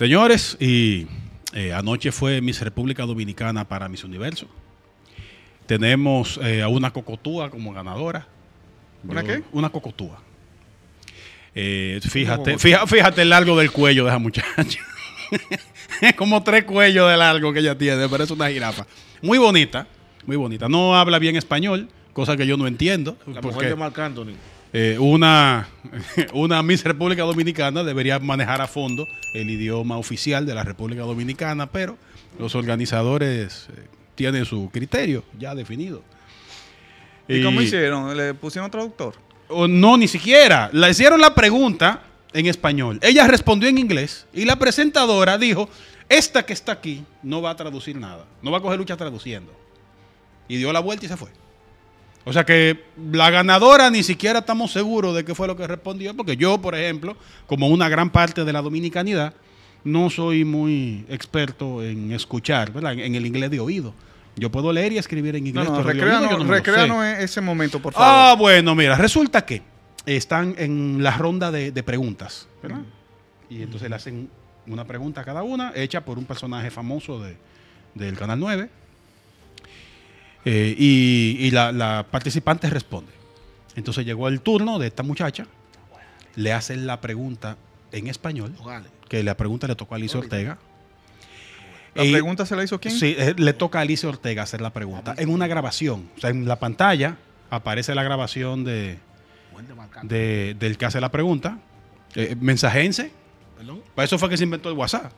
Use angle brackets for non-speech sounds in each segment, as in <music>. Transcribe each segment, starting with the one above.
Señores, y eh, anoche fue Miss República Dominicana para Miss Universo. Tenemos eh, a una cocotúa como ganadora. ¿Una qué? Una cocotúa. Eh, fíjate, el largo del cuello de esa muchacha. <laughs> como tres cuellos de largo que ella tiene, pero es una jirafa. Muy bonita, muy bonita. No habla bien español, cosa que yo no entiendo. La porque... Eh, una, <laughs> una Miss República Dominicana debería manejar a fondo el idioma oficial de la República Dominicana, pero los organizadores eh, tienen su criterio ya definido. ¿Y, cómo hicieron? ¿Le pusieron traductor? O oh, no, ni siquiera. Le hicieron la pregunta en español. Ella respondió en inglés y la presentadora dijo, esta que está aquí no va a traducir nada, no va a coger lucha traduciendo. Y dio la vuelta y se fue. O sea que la ganadora ni siquiera estamos seguros de qué fue lo que respondió, porque yo, por ejemplo, como una gran parte de la dominicanidad, no soy muy experto en escuchar, ¿verdad? En el inglés de oído. Yo puedo leer y escribir en inglés. recréanos, e-, ese momento, por ah, favor. Ah, bueno, mira, resulta que están en la ronda de, preguntas, ¿verdad? Y entonces le hacen una pregunta a cada una, hecha por un personaje famoso de, del Canal 9. Eh, y, la, participante responde. Entonces llegó el turno de esta muchacha, le hacen la pregunta en español, que la pregunta le tocó a Alicia Ortega. ¿La eh, pregunta se la hizo quién? Sí, eh, le toca a Alicia Ortega hacer la pregunta en una grabación. O sea, en la pantalla aparece la grabación de, del que hace la pregunta. mensajense. ¿Perdón? Para eso fue que se inventó el WhatsApp.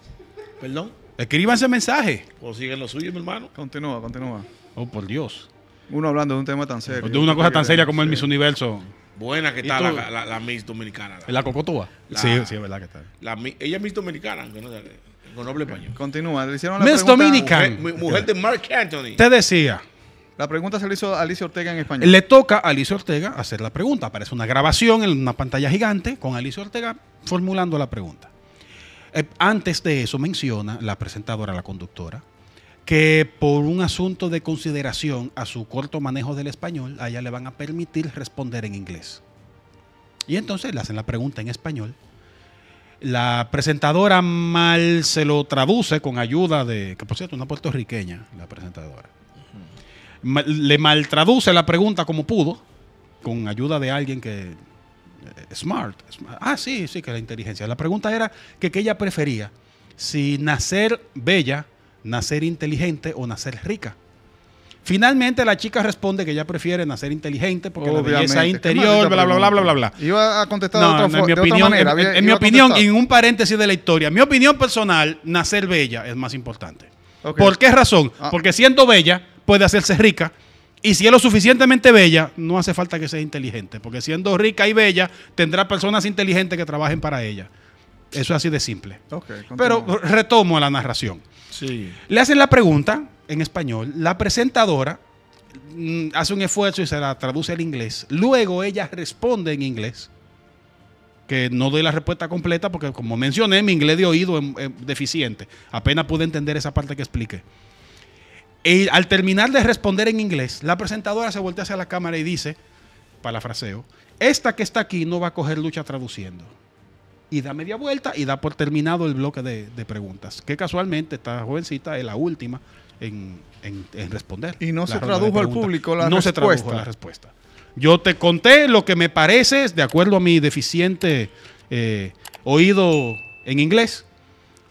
¿Perdón? Escríbanse mensaje. siguen lo suyo, mi hermano. Continúa, continúa. Oh, por Dios. Uno hablando de un tema tan serio. De una cosa tan seria como el Miss Universo. Buena que está la, Miss Dominicana. ¿La, ¿La sí, sí, es verdad que está. ella es Miss Dominicana, con noble español. Continúa. Le hicieron la pregunta, Dominican. Mujer, mujer, de Mark Anthony. Te decía. La pregunta se le hizo a Alicia Ortega en español. Le toca a Alicia Ortega hacer la pregunta. Aparece una grabación en una pantalla gigante con Alicia Ortega formulando la pregunta. Eh, antes de eso menciona la presentadora, la conductora, que por un asunto de consideración a su corto manejo del español, a ella le van a permitir responder en inglés. Y entonces le hacen la pregunta en español. La presentadora mal se lo traduce con ayuda de, que por cierto, una puertorriqueña, la presentadora. Le mal traduce la pregunta como pudo, con ayuda de alguien que... Eh, smart, Ah, sí, sí, que la inteligencia. La pregunta era que, que ella prefería, si nacer bella nacer inteligente o nacer rica. Finalmente la chica responde que ella prefiere nacer inteligente porque la belleza interior, bla, bla, bla, bla, bla, bla. Iba a contestar otra, en mi opinión, En, mi opinión, en un paréntesis de la historia, mi opinión personal, nacer bella es más importante. ¿Por qué razón? Ah. Porque siendo bella puede hacerse rica y si es lo suficientemente bella, no hace falta que sea inteligente, porque siendo rica y bella tendrá personas inteligentes que trabajen para ella. Eso es así de simple. Pero retomo a la narración. Le hacen la pregunta en español, la presentadora mm, hace un esfuerzo y se la traduce al inglés. Luego ella responde en inglés, que no doy la respuesta completa porque como mencioné, mi inglés de oído es, deficiente. Apenas pude entender esa parte que expliqué. Y al terminar de responder en inglés, la presentadora se voltea hacia la cámara y dice, parafraseo, esta que está aquí no va a coger lucha traduciendo y da media vuelta y da por terminado el bloque de, preguntas, que casualmente esta jovencita es la última en, responder. Y no se tradujo al público la respuesta. se tradujo la respuesta. Yo te conté lo que me parece, de acuerdo a mi deficiente eh, oído en inglés,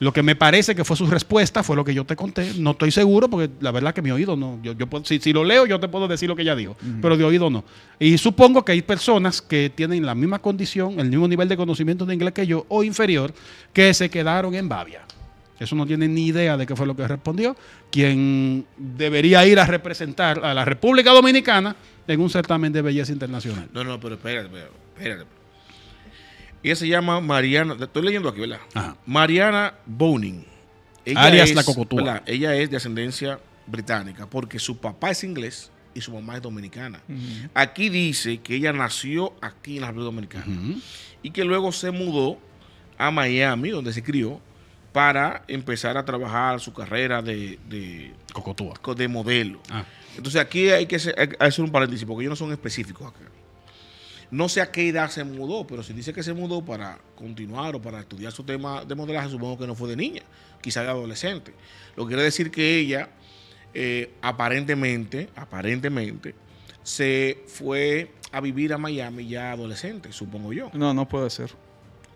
lo que me parece que fue su respuesta fue lo que yo te conté. No estoy seguro porque la verdad que mi oído no. Yo, si, lo leo, yo te puedo decir lo que ella dijo, pero de oído no. Y supongo que hay personas que tienen la misma condición, el mismo nivel de conocimiento de inglés que yo o inferior, que se quedaron en Bavia. Eso no tiene ni idea de qué fue lo que respondió. Quien debería ir a representar a la República Dominicana en un certamen de belleza internacional. No, no, pero espérate. espérate. Ella se llama Mariana, estoy leyendo aquí, ¿verdad? Mariana Boning. Ella Arias es, la Cocotúa. Ella es de ascendencia británica porque su papá es inglés y su mamá es dominicana. Aquí dice que ella nació aquí en la República Dominicana y que luego se mudó a Miami, donde se crió, para empezar a trabajar su carrera de, de modelo. Ah. Entonces aquí hay que hacer un paréntesis porque ellos no son específicos acá. No sé a qué edad se mudó, pero si dice que se mudó para continuar o para estudiar su tema de modelaje, supongo que no fue de niña, quizá de adolescente. Lo que quiere decir que ella eh, aparentemente, aparentemente, se fue a vivir a Miami ya adolescente, supongo yo. No, no puede ser.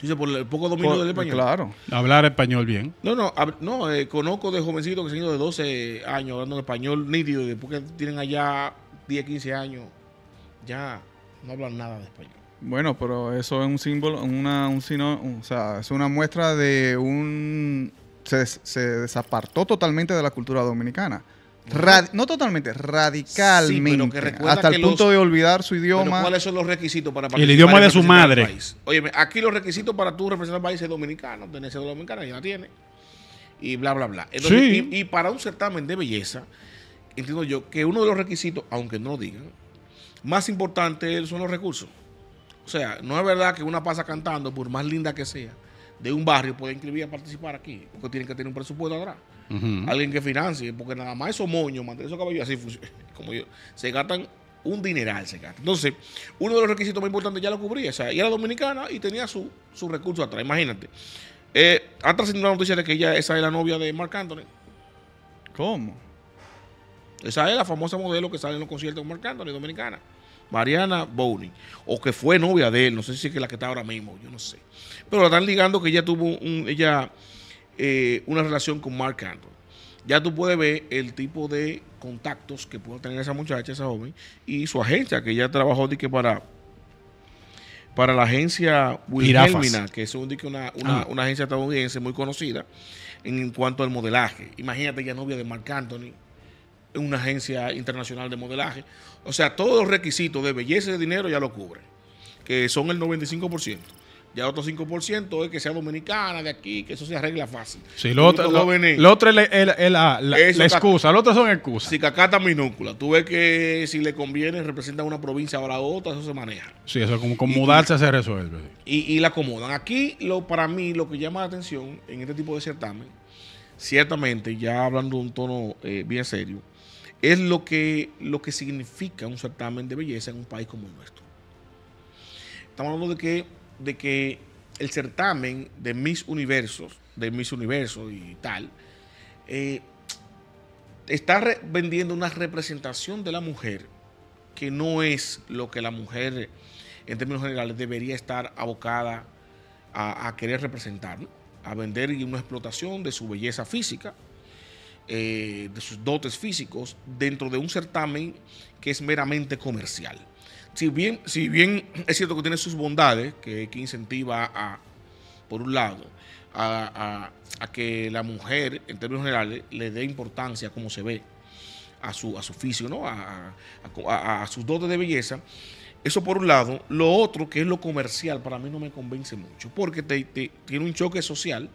Dice, por el poco dominio del español. Claro. Hablar español bien. No, no, no eh, conozco de jovencitos que se han ido de 12 años hablando español nítido y después que tienen allá 10, 15 años, ya no hablan nada de español. Bueno, pero eso es un símbolo, una, un sino, o sea, es una muestra de un... Se, desapartó totalmente de la cultura dominicana. no totalmente, radicalmente. hasta el punto de olvidar su idioma. ¿Cuáles son los requisitos para participar? El idioma de su madre. Oye, aquí los requisitos para tú representar al país es dominicano, tener dominicana, ya la tiene. Y bla, bla, bla. y, y, para un certamen de belleza, entiendo yo que uno de los requisitos, aunque no lo digan, más importante son los recursos. O sea, no es verdad que una pasa cantando, por más linda que sea, de un barrio puede inscribir a participar aquí, porque tiene que tener un presupuesto atrás. Alguien que financie, porque nada más esos moños, mantener esos caballos así funciona. <laughs> Como yo, se gastan un dineral, se gasta. Entonces, uno de los requisitos más importantes ya lo cubría. O sea, ella era dominicana y tenía su, su recurso atrás. Imagínate. Eh, ha trascendido la noticia de que ella, esa es la novia de Mark Anthony. ¿Cómo? Esa es la famosa modelo que sale en los conciertos con Marc Anthony, dominicana. Mariana Bowling, o que fue novia de él, no sé si es la que está ahora mismo, yo no sé. Pero la están ligando que ella tuvo ella, eh, una relación con Mark Anthony. Ya tú puedes ver el tipo de contactos que pudo tener esa muchacha, esa joven, y su agencia, que ella trabajó que para, para la agencia Wilhelmina, que es ah. una, agencia estadounidense muy conocida en, cuanto al modelaje. Imagínate, ella novia de Marc Anthony una agencia internacional de modelaje. O sea, todos los requisitos de belleza y de dinero ya lo cubre. que son el 95%. Ya otro 5% es que sea dominicana de aquí, que eso se arregla fácil. Sí, lo, otro, es la, excusa, lo otro son excusas. Si cacata minúscula, tú ves que si le conviene representa una provincia o la otra, eso se maneja. Sí, eso como con mudarse se resuelve. Y, la acomodan. Aquí, lo para mí, lo que llama la atención en este tipo de certamen, ciertamente, ya hablando de un tono eh, bien serio, es lo que, lo que significa un certamen de belleza en un país como el nuestro. Estamos hablando de que, de que el certamen de Miss Universos, de Miss Universos y tal, eh, está vendiendo una representación de la mujer que no es lo que la mujer en términos generales debería estar abocada a, querer representar, a vender una explotación de su belleza física, eh, de sus dotes físicos dentro de un certamen que es meramente comercial. Si bien, si bien es cierto que tiene sus bondades, que, incentiva a, por un lado, a, que la mujer, en términos generales, le dé importancia como se ve, a su, a su oficio, ¿no? a, a sus dotes de belleza. Eso por un lado. Lo otro, que es lo comercial, para mí no me convence mucho, porque te, tiene un choque social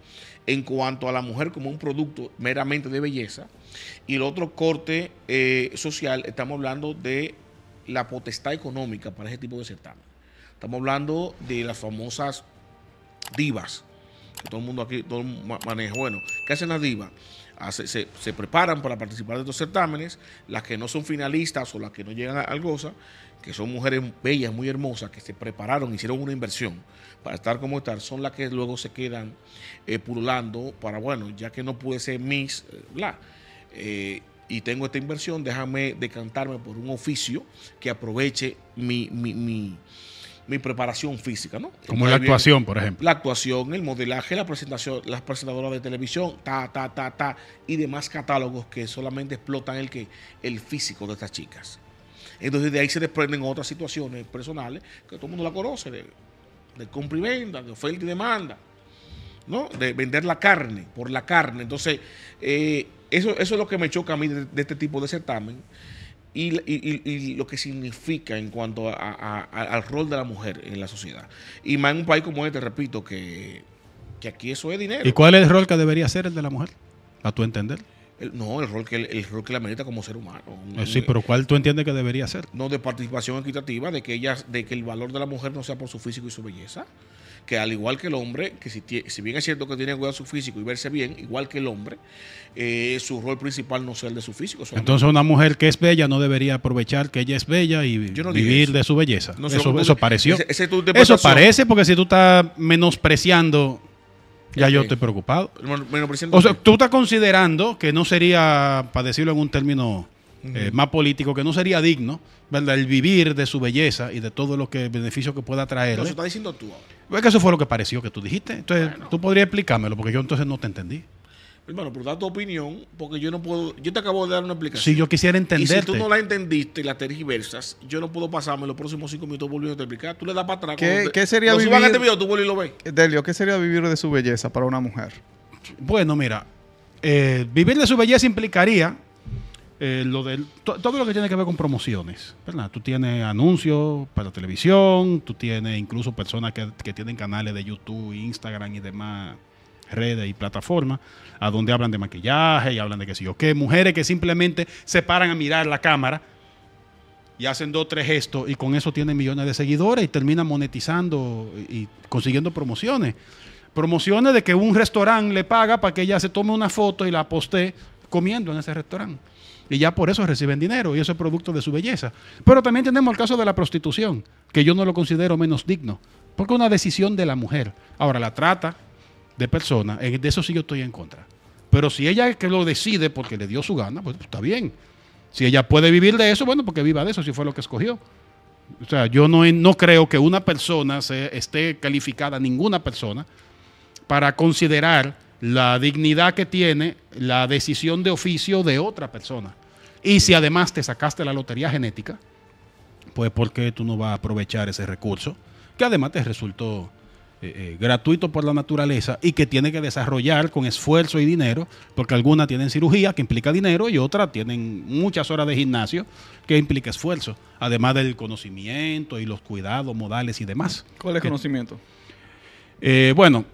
en cuanto a la mujer como un producto meramente de belleza. Y el otro corte eh, social, estamos hablando de la potestad económica para ese tipo de certámenes Estamos hablando de las famosas divas, que todo el mundo aquí todo maneja. Bueno, ¿qué hacen las divas? Ah, se, se, preparan para participar de estos certámenes, las que no son finalistas o las que no llegan al goza, que son mujeres bellas, muy hermosas, que se prepararon, hicieron una inversión para estar como estar, son las que luego se quedan eh, pululando para, bueno, ya que no pude ser Miss, eh, eh, y tengo esta inversión, déjame decantarme por un oficio que aproveche mi, mi, mi preparación física, ¿no? Como la actuación, por ejemplo. La actuación, el modelaje, la presentación, las presentadoras de televisión, ta, ta, ta, ta, y demás catálogos que solamente explotan el, que, el físico de estas chicas. Entonces de ahí se desprenden otras situaciones personales que todo el mundo la conoce, de, compra y venda, de oferta y demanda, ¿no? De vender la carne por la carne. Entonces, eh, eso, eso es lo que me choca a mí de, este tipo de certamen. Y, lo que significa en cuanto al rol de la mujer en la sociedad. Y más en un país como este, repito, que, que aquí eso es dinero. ¿Y cuál es el rol que debería ser el de la mujer, a tu entender? no, el rol que el, rol que la merita como ser humano. Eh, sí, pero ¿cuál tú entiendes que debería ser? No, de participación equitativa, de que ella, de que el valor de la mujer no sea por su físico y su belleza, que al igual que el hombre, que si, bien es cierto que tiene que cuidar su físico y verse bien, igual que el hombre, eh, su rol principal no sea el de su físico. Entonces una mujer que es bella no debería aprovechar que ella es bella y vivir de su belleza. eso, pareció. eso parece porque si tú estás menospreciando ya yo estoy preocupado. o sea, tú estás considerando que no sería, para decirlo en un término eh, más político, que no sería digno, El vivir de su belleza y de todo lo que, beneficios que pueda traer. eso estás diciendo tú ahora. que eso fue lo que pareció que tú dijiste. Entonces, tú podrías explicármelo, porque yo entonces no te entendí. Hermano, pero da tu opinión, porque yo no puedo. Yo te acabo de dar una explicación. Si yo quisiera entender. si tú no la entendiste y la tergiversas, yo no puedo pasarme los próximos cinco minutos volviendo a te explicar. Tú le das para atrás. ¿Qué, ¿qué sería vivir? a este video, tú ves. Eh, Delio, ¿qué sería vivir de su belleza para una mujer? Bueno, mira. Eh, vivir de su belleza implicaría eh, lo del, todo lo que tiene que ver con promociones. ¿verdad? Tú tienes anuncios para televisión, tú tienes incluso personas que, que tienen canales de YouTube, Instagram y demás redes y plataformas, a donde hablan de maquillaje y hablan de que si o qué, mujeres que simplemente se paran a mirar la cámara y hacen dos o tres gestos y con eso tienen millones de seguidores y terminan monetizando y consiguiendo promociones. Promociones de que un restaurante le paga para que ella se tome una foto y la postee comiendo en ese restaurante. Y ya por eso reciben dinero y eso es producto de su belleza. Pero también tenemos el caso de la prostitución, que yo no lo considero menos digno, porque es una decisión de la mujer. Ahora, la trata, de personas, eh, de eso sí yo estoy en contra. Pero si ella es que lo decide porque le dio su gana, pues está bien. Si ella puede vivir de eso, bueno, porque viva de eso, si fue lo que escogió. O sea, yo no, no creo que una persona esté calificada, ninguna persona, para considerar la dignidad que tiene la decisión de oficio de otra persona. Y si además te sacaste la lotería genética, pues porque tú no vas a aprovechar ese recurso? Que además te resultó eh, eh, gratuito por la naturaleza y que tiene que desarrollar con esfuerzo y dinero, porque algunas tienen cirugía que implica dinero y otras tienen muchas horas de gimnasio que implica esfuerzo, además del conocimiento y los cuidados modales y demás. ¿Cuál es el conocimiento? Eh, bueno,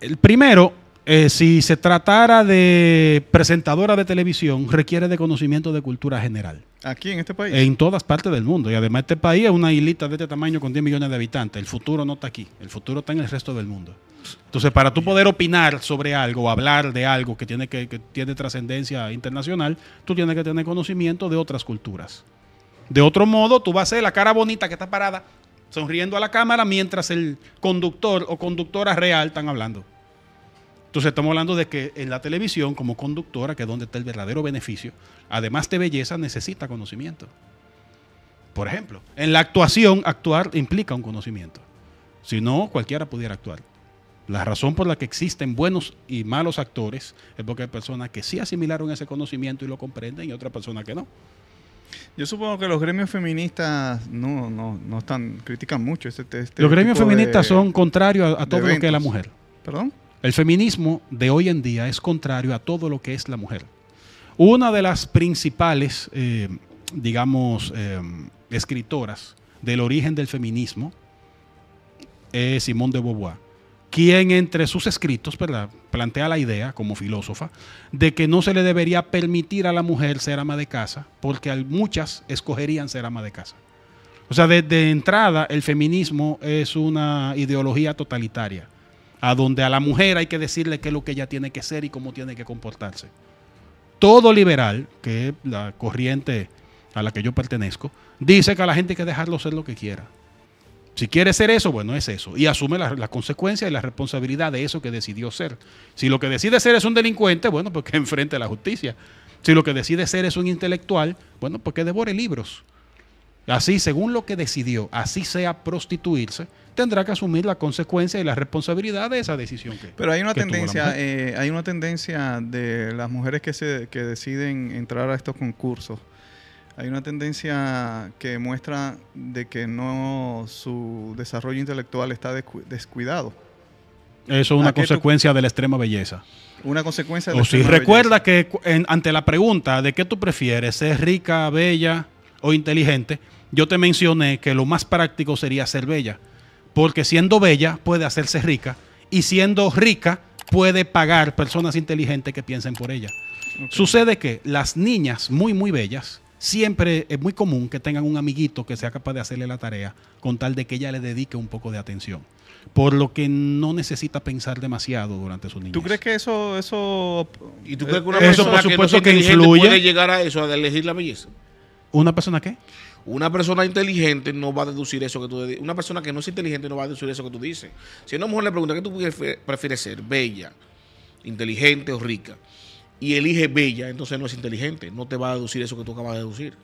el primero eh, si se tratara de presentadora de televisión, requiere de conocimiento de cultura general. Aquí en este país. En todas partes del mundo. Y además este país es una islita de este tamaño con 10 millones de habitantes. El futuro no está aquí. El futuro está en el resto del mundo. Entonces, para tú poder opinar sobre algo, hablar de algo que tiene, que tiene trascendencia internacional, tú tienes que tener conocimiento de otras culturas. De otro modo, tú vas a ser la cara bonita que está parada sonriendo a la cámara mientras el conductor o conductora real están hablando. Entonces estamos hablando de que en la televisión, como conductora, que es donde está el verdadero beneficio, además de belleza, necesita conocimiento. Por ejemplo, en la actuación, actuar implica un conocimiento. Si no, cualquiera pudiera actuar. La razón por la que existen buenos y malos actores es porque hay personas que sí asimilaron ese conocimiento y lo comprenden y otras personas que no. Yo supongo que los gremios feministas no, están, critican mucho este, este Los gremios feministas son contrarios a todo lo que es la mujer. ¿Perdón? El feminismo de hoy en día es contrario a todo lo que es la mujer. Una de las principales, eh, digamos, eh, escritoras del origen del feminismo es Simone de Beauvoir, quien entre sus escritos plantea la idea, como filósofa, de que no se le debería permitir a la mujer ser ama de casa, porque muchas escogerían ser ama de casa. O sea, desde entrada, el feminismo es una ideología totalitaria a donde a la mujer hay que decirle qué es lo que ella tiene que ser y cómo tiene que comportarse. Todo liberal, que es la corriente a la que yo pertenezco, dice que a la gente hay que dejarlo ser lo que quiera. Si quiere ser eso, bueno, es eso. Y asume las la consecuencias y la responsabilidad de eso que decidió ser. Si lo que decide ser es un delincuente, bueno, pues que <laughs> enfrente a la justicia. Si lo que decide ser es un intelectual, bueno, pues que devore libros. Así, según lo que decidió, así sea prostituirse, tendrá que asumir la consecuencia y la responsabilidad de esa decisión Pero hay una tendencia, eh, hay una tendencia de las mujeres que se que deciden entrar a estos concursos. Hay una tendencia que muestra de que no su desarrollo intelectual está descuidado. Eso es una consecuencia de la extrema belleza. Una consecuencia de la O si recuerda que ante la pregunta de qué tú prefieres, ser rica, bella o inteligente, yo te mencioné que lo más práctico sería ser bella porque siendo bella puede hacerse rica y siendo rica puede pagar personas inteligentes que piensen por ella. Sucede que las niñas muy, muy bellas, siempre es muy común que tengan un amiguito que sea capaz de hacerle la tarea con tal de que ella le dedique un poco de atención. Por lo que no necesita pensar demasiado durante su niñez. ¿Tú crees que eso, eso, y tú crees que una eh, persona que, puede llegar a eso, a elegir la belleza? ¿Una persona qué? Una persona inteligente no va a deducir eso que tú dices. Una persona que no es inteligente no va a deducir eso que tú dices. Si una mujer le pregunta, que tú prefieres ser? ¿Bella, inteligente o rica? Y elige bella, entonces no es inteligente. No te va a deducir eso que tú acabas de deducir.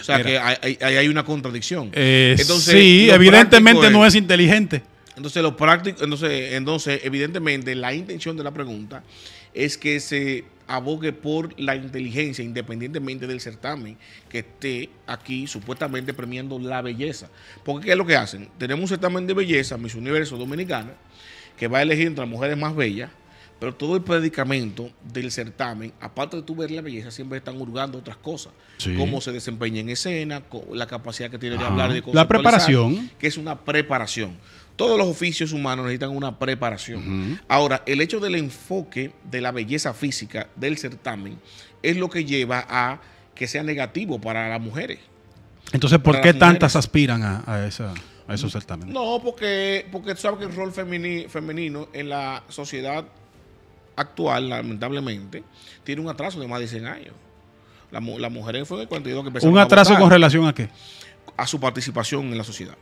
o sea que hay, hay, una contradicción. Eh, sí, evidentemente no es inteligente. Entonces, entonces, entonces, evidentemente, la intención de la pregunta es que se abogue por la inteligencia, independientemente del certamen que esté aquí supuestamente premiando la belleza. Porque ¿qué es lo que hacen? Tenemos un certamen de belleza, Miss Universo Dominicana, que va a elegir entre las mujeres más bellas, pero todo el predicamento del certamen, aparte de tu ver la belleza, siempre están hurgando otras cosas. Cómo se desempeña en escena, la capacidad que tiene de hablar de cosas. La preparación. Que es una preparación. Todos los oficios humanos necesitan una preparación. Ahora, el hecho del enfoque de la belleza física del certamen es lo que lleva a que sea negativo para las mujeres. Entonces, ¿por qué tantas aspiran a, esa, esos certámenes? No, porque, porque tú sabes que el rol femenino en la sociedad actual, lamentablemente, tiene un atraso de más de 100 años. Las la mujeres fue el 42 que empezaron ¿Un atraso con relación a qué? A su participación en la sociedad.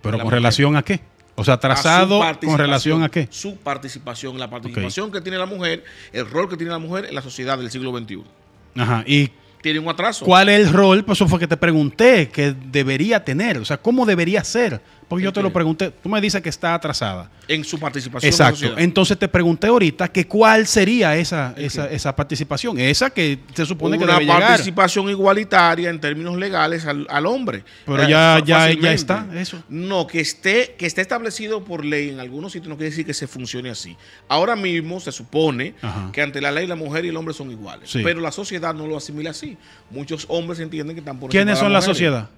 ¿Pero con relación a qué? O sea, trazado con relación a qué? Su participación, la participación que tiene la mujer, el rol que tiene la mujer en la sociedad del siglo XXI. Ajá. Y tiene un atraso. ¿Cuál es el rol? Pues eso fue que te pregunté, que debería tener. O sea, ¿cómo debería ser porque yo te lo pregunté, tú me dices que está atrasada. En su participación. Exacto. Entonces te pregunté ahorita que cuál sería esa, esa, participación, esa que se supone que debe llegar. Una participación igualitaria en términos legales al, hombre. Pero ya, ya, ya, está eso. No, que esté, que esté establecido por ley en algunos sitios no quiere decir que se funcione así. Ahora mismo se supone que ante la ley la mujer y el hombre son iguales, pero la sociedad no lo asimila así. Muchos hombres entienden que están por ¿Quiénes son la sociedad?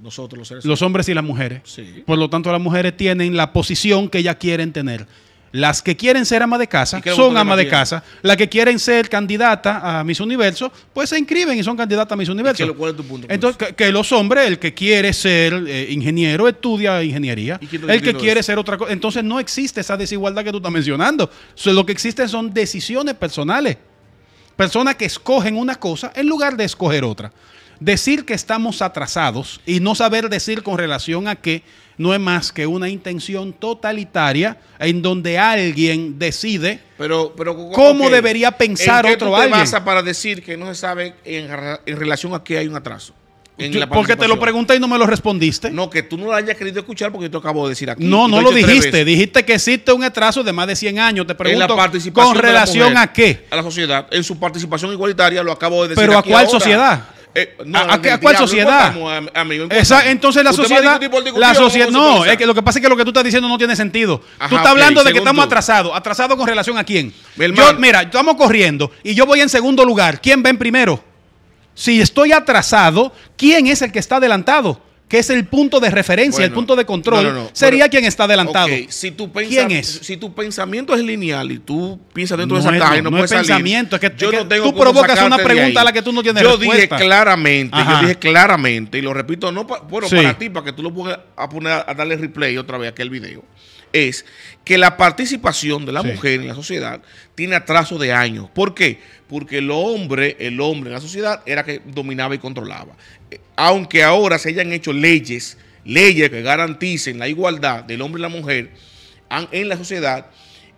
Nosotros los hombres y las mujeres. Por lo tanto, las mujeres tienen la posición que ellas quieren tener. Las que quieren ser ama de casa son ama de casa. Las que quieren ser candidata a Miss Universo, pues se inscriben y son candidatas a Miss Universo. Entonces, que, los hombres, el que quiere ser eh, ingeniero, estudia ingeniería. El que quiere ser otra cosa. Entonces, no existe esa desigualdad que tú estás mencionando. lo que existe son decisiones personales. Personas que escogen una cosa en lugar de escoger otra. Decir que estamos atrasados y no saber decir con relación a qué no es más que una intención totalitaria en donde alguien decide pero, pero, cómo debería pensar ¿En qué otro tú te pasa para decir que no se sabe en, relación a qué hay un atraso? porque te lo pregunté y no me lo respondiste. No, que tú no lo hayas querido escuchar porque yo te acabo de decir aquí. No, no lo, dijiste. Dijiste que existe un atraso de más de 100 años. Te pregunto, ¿con relación a qué? A la sociedad. En su participación igualitaria, lo acabo de decir. ¿Pero a cuál sociedad? Eh, no, ¿A, cuál sociedad? entonces la sociedad. sociedad no, es que lo que pasa es que lo que tú estás diciendo no tiene sentido. tú estás hablando de que estamos atrasados. ¿Atrasados con relación a quién? mira, estamos corriendo y yo voy en segundo lugar. ¿Quién va en primero? Si estoy atrasado, ¿quién es el que está adelantado? que es el punto de referencia, el punto de control, sería quien está adelantado. Si tu ¿Quién Si tu pensamiento es lineal y tú piensas dentro de esa caja no, puedes es salir, pensamiento, es que, yo es tengo tú provocas una pregunta a la que tú no tienes yo respuesta. Dije claramente, yo dije claramente, y lo repito, no para ti, para que tú lo pongas a poner a darle replay otra vez a aquel video es que la participación de la mujer en la sociedad tiene atraso de años. ¿Por qué? Porque el hombre, el hombre en la sociedad era que dominaba y controlaba. Eh, aunque ahora se hayan hecho leyes, leyes que garanticen la igualdad del hombre y la mujer en la sociedad,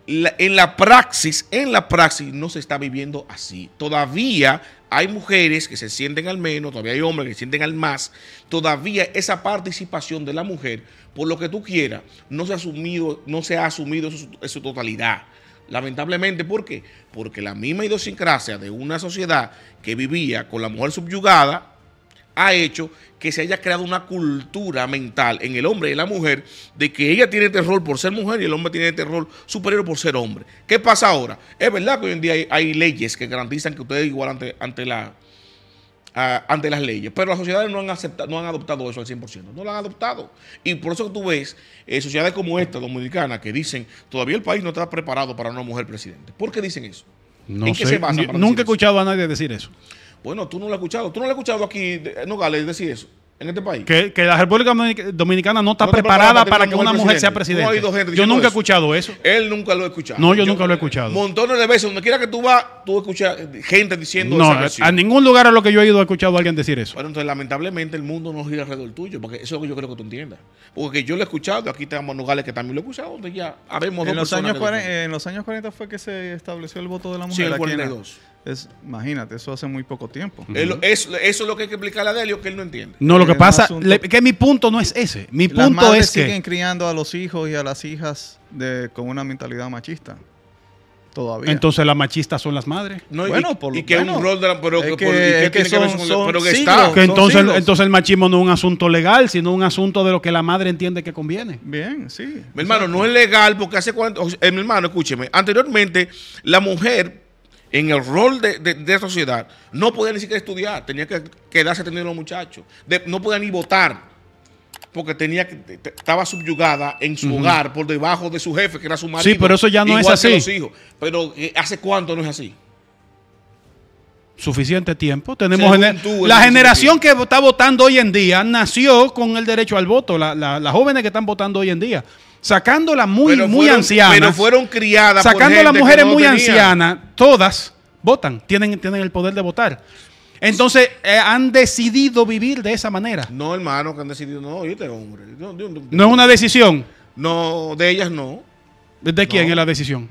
en la praxis, en la praxis no se está viviendo así. Todavía hay mujeres que se sienten al menos, todavía hay hombres que se sienten al más. Todavía esa participación de la mujer por lo que tú quieras, no se ha asumido, no se ha asumido su, totalidad. Lamentablemente, ¿por qué? Porque la misma idiosincrasia de una sociedad que vivía con la mujer subyugada ha hecho que se haya creado una cultura mental en el hombre y la mujer de que ella tiene terror por ser mujer y el hombre tiene terror superior por ser hombre. ¿Qué pasa ahora? Es verdad que hoy en día hay, leyes que garantizan que ustedes igual ante la ante las leyes. Pero las sociedades no han, aceptado, no han adoptado eso al 100%, no lo han adoptado. Y por eso que tú ves eh, sociedades como esta, dominicana, que dicen, todavía el país no está preparado para una mujer presidente. ¿Por qué dicen eso? Nunca he escuchado a nadie decir eso. Bueno, tú no lo has escuchado. Tú no lo has escuchado aquí, eh, Nogales, decir eso en este país. Que, la República Dominicana no está preparada, para, que, una mujer sea presidenta. yo nunca he escuchado eso. Él nunca lo ha escuchado. No, yo, nunca lo he escuchado. Montones de veces, donde quiera que tú vas, tú escuchas eh, gente diciendo no, a, ningún lugar a lo que yo he ido he escuchado a alguien decir eso. Bueno, entonces lamentablemente el mundo no gira alrededor tuyo, porque eso es lo que yo creo que tú entiendas. Porque yo lo he escuchado, aquí tenemos lugares que también lo he escuchado, donde ya habemos en los Años 40, fue que se estableció el voto de la mujer. Sí, en 42 imagínate, eso hace muy poco tiempo. eso, es lo que hay que explicarle a Delio que él no entiende. No, lo que pasa, es que mi punto no es ese. Mi punto es que siguen criando a los hijos y a las hijas de, con una mentalidad machista. Todavía. Entonces las machistas son las madres. bueno, y, por lo y que un rol pero, que, son, entonces, entonces el machismo no es un asunto legal, sino un asunto de lo que la madre entiende que conviene. Bien, sí. Mi hermano, no es legal porque hace cuánto, eh, mi hermano, escúcheme, anteriormente la mujer en el rol de, de, sociedad, no podía ni siquiera estudiar, tenía que quedarse teniendo los muchachos, no podía ni votar, porque tenía estaba subyugada en su hogar, por debajo de su jefe, que era su marido. Sí, pero eso ya no es así. hijos. Pero eh, ¿hace cuánto no es así? Suficiente tiempo. Tenemos la generación que está votando hoy en día nació con el derecho al voto, la, las jóvenes que están votando hoy en día sacándolas muy, muy ancianas. Pero fueron criadas. Sacando a las mujeres muy ancianas, todas votan, tienen, tienen el poder de votar. Entonces, eh, han decidido vivir de esa manera. No, hermano, que han decidido, no, yo hombre. No, es una decisión. No, de ellas no. ¿De quién es la decisión?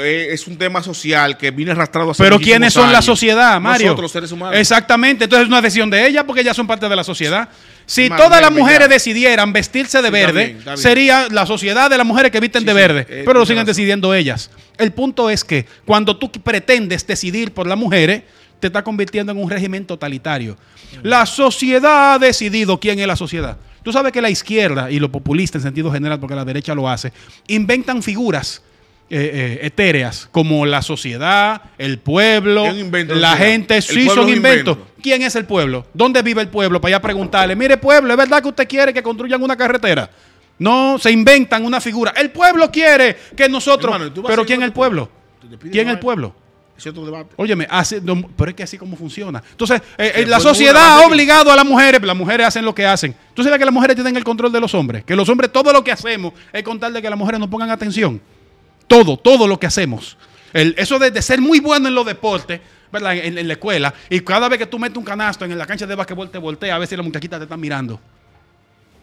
es un tema social que viene arrastrado hace Pero ¿quiénes son la sociedad, Mario? Nosotros, seres humanos. Exactamente. Entonces es una decisión de ellas porque ellas son parte de la sociedad. Si todas las pues mujeres decidieran vestirse de verde, sería la sociedad de las mujeres que visten de verde. pero lo siguen decidiendo ellas. El punto es que cuando tú pretendes decidir por las mujeres, te está convirtiendo en un régimen totalitario. Mm. La sociedad ha decidido quién es la sociedad. Tú sabes que la izquierda y lo populista en sentido general, porque la derecha lo hace, inventan figuras eh, eh, etéreas, como la sociedad, el pueblo, la gente, si sí son inventos. ¿Quién es el pueblo? ¿Dónde vive el pueblo? Para allá preguntarle, mire pueblo, ¿es verdad que usted quiere que construyan una carretera? No, se inventan una figura. El pueblo quiere que nosotros... pero ¿quién es el pueblo? ¿Quién es el pueblo? Óyeme, pero es que así como funciona. Entonces, eh, la sociedad ha obligado a las mujeres, las mujeres hacen lo que hacen. Tú sabes que las mujeres tienen el control de los hombres, que los hombres todo lo que hacemos es de que las mujeres no pongan atención todo, todo lo que hacemos. eso de, ser muy bueno en los deportes, En, la escuela, y cada vez que tú metes un canasto en la cancha de basquetbol, te voltea a ver si las muchachitas te están mirando.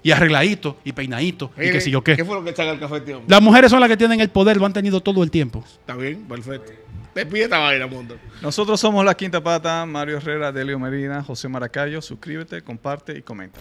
Y arregladito, y peinadito, y qué sé yo qué. ¿Qué fue lo que el café, tío? Las mujeres son las que tienen el poder, lo han tenido todo el tiempo. Está bien, perfecto. despierta esta mundo. Nosotros somos La Quinta Pata, Mario Herrera, Delio Medina, José Maracayo. Suscríbete, comparte y comenta.